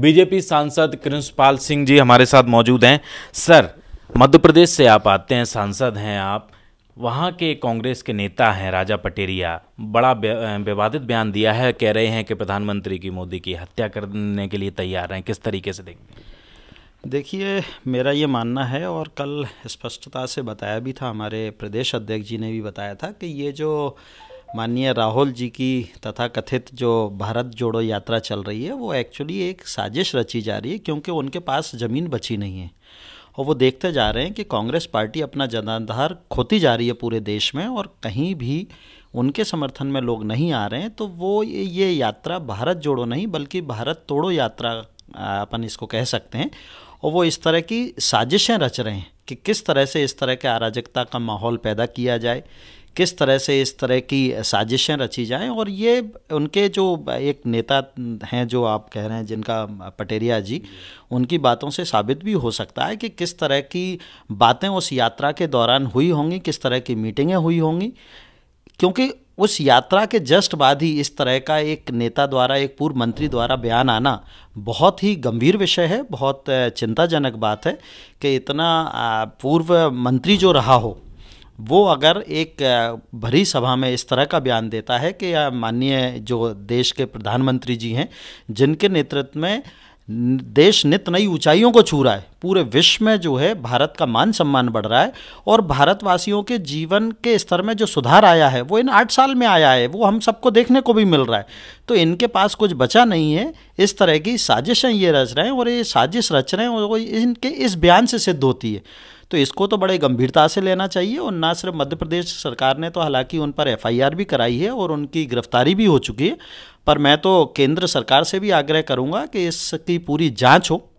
BJP सांसद कृष्णपाल सिंह जी हमारे साथ मौजूद हैं सर मध्य प्रदेश से आप आते हैं सांसद हैं आप वहाँ के कांग्रेस के नेता हैं राजा पटेरिया बड़ा विवादित बयान दिया है कह रहे हैं कि प्रधानमंत्री की मोदी की हत्या करने के लिए तैयार हैं किस तरीके से देखते हैं देखिए मेरा ये मानना है और कल स्पष्टता से बताया भी था हमारे प्रदेश अध्यक्ष जी ने भी बताया था कि ये जो माननीय राहुल जी की तथा कथित जो भारत जोड़ो यात्रा चल रही है वो एक्चुअली एक साजिश रची जा रही है क्योंकि उनके पास ज़मीन बची नहीं है और वो देखते जा रहे हैं कि कांग्रेस पार्टी अपना जनाधार खोती जा रही है पूरे देश में और कहीं भी उनके समर्थन में लोग नहीं आ रहे हैं तो वो ये ये यात्रा भारत जोड़ो नहीं बल्कि भारत तोड़ो यात्रा अपन इसको कह सकते हैं और वो इस तरह की साजिशें रच रहे हैं कि किस तरह से इस तरह के अराजकता का माहौल पैदा किया जाए किस तरह से इस तरह की साजिशें रची जाएं और ये उनके जो एक नेता हैं जो आप कह रहे हैं जिनका पटेरिया जी उनकी बातों से साबित भी हो सकता है कि किस तरह की बातें उस यात्रा के दौरान हुई होंगी किस तरह की मीटिंगें हुई होंगी क्योंकि उस यात्रा के जस्ट बाद ही इस तरह का एक नेता द्वारा एक पूर्व मंत्री द्वारा बयान आना बहुत ही गंभीर विषय है बहुत चिंताजनक बात है कि इतना पूर्व मंत्री जो रहा हो वो अगर एक भरी सभा में इस तरह का बयान देता है कि माननीय जो देश के प्रधानमंत्री जी हैं जिनके नेतृत्व में देश नित नई ऊंचाइयों को छू रहा है पूरे विश्व में जो है भारत का मान सम्मान बढ़ रहा है और भारतवासियों के जीवन के स्तर में जो सुधार आया है वो इन आठ साल में आया है वो हम सबको देखने को भी मिल रहा है तो इनके पास कुछ बचा नहीं है इस तरह की साजिशें ये रच रहे हैं और ये साजिश रच रहे हैं और इनके इस बयान से सिद्ध होती है तो इसको तो बड़े गंभीरता से लेना चाहिए और ना सिर्फ मध्य प्रदेश सरकार ने तो हालांकि उन पर एफआईआर भी कराई है और उनकी गिरफ्तारी भी हो चुकी है पर मैं तो केंद्र सरकार से भी आग्रह करूंगा कि इसकी पूरी जांच हो